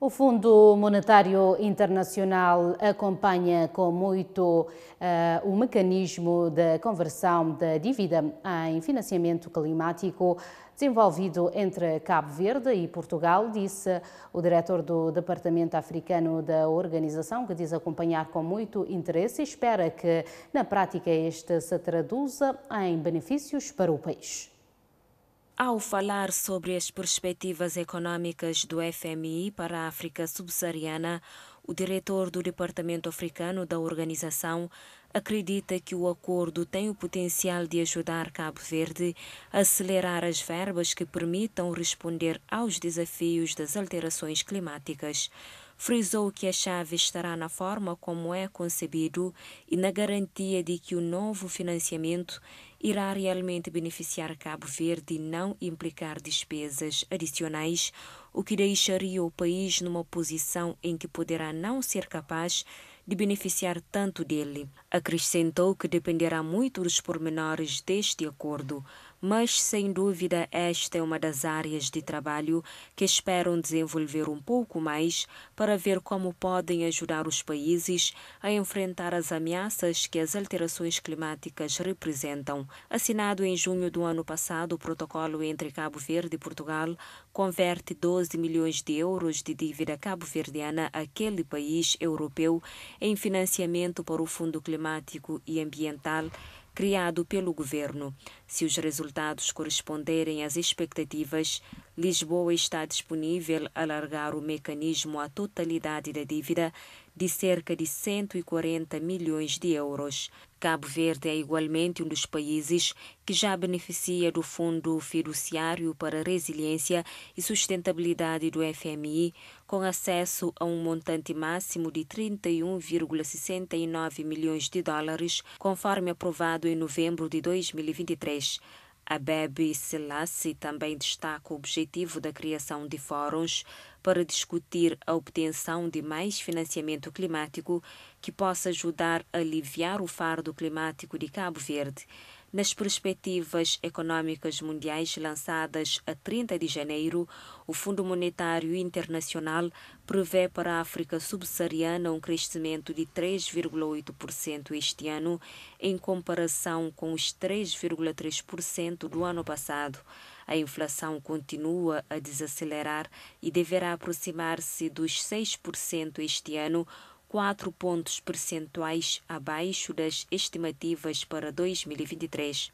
O Fundo Monetário Internacional acompanha com muito uh, o mecanismo da conversão da dívida em financiamento climático desenvolvido entre Cabo Verde e Portugal, disse o diretor do Departamento Africano da organização, que diz acompanhar com muito interesse e espera que, na prática, este se traduza em benefícios para o país. Ao falar sobre as perspectivas econômicas do FMI para a África Subsaariana, o diretor do Departamento Africano da organização acredita que o acordo tem o potencial de ajudar Cabo Verde a acelerar as verbas que permitam responder aos desafios das alterações climáticas. Frisou que a chave estará na forma como é concebido e na garantia de que o novo financiamento irá realmente beneficiar Cabo Verde e não implicar despesas adicionais, o que deixaria o país numa posição em que poderá não ser capaz de beneficiar tanto dele. Acrescentou que dependerá muito dos pormenores deste acordo mas sem dúvida esta é uma das áreas de trabalho que esperam desenvolver um pouco mais para ver como podem ajudar os países a enfrentar as ameaças que as alterações climáticas representam. Assinado em junho do ano passado, o protocolo entre Cabo Verde e Portugal converte 12 milhões de euros de dívida cabo-verdiana àquele país europeu em financiamento para o Fundo Climático e Ambiental criado pelo governo. Se os resultados corresponderem às expectativas, Lisboa está disponível a alargar o mecanismo à totalidade da dívida de cerca de 140 milhões de euros. Cabo Verde é igualmente um dos países que já beneficia do Fundo Fiduciário para Resiliência e Sustentabilidade do FMI, com acesso a um montante máximo de 31,69 milhões de dólares, conforme aprovado em novembro de 2023 sociais. A Bebe Selassie também destaca o objetivo da criação de fóruns para discutir a obtenção de mais financiamento climático que possa ajudar a aliviar o fardo climático de Cabo Verde. Nas perspectivas econômicas mundiais lançadas a 30 de janeiro, o Fundo Monetário Internacional prevê para a África subsaariana um crescimento de 3,8% este ano, em comparação com os 3,3% do ano passado. A inflação continua a desacelerar e deverá aproximar-se dos 6% este ano, 4 pontos percentuais abaixo das estimativas para 2023.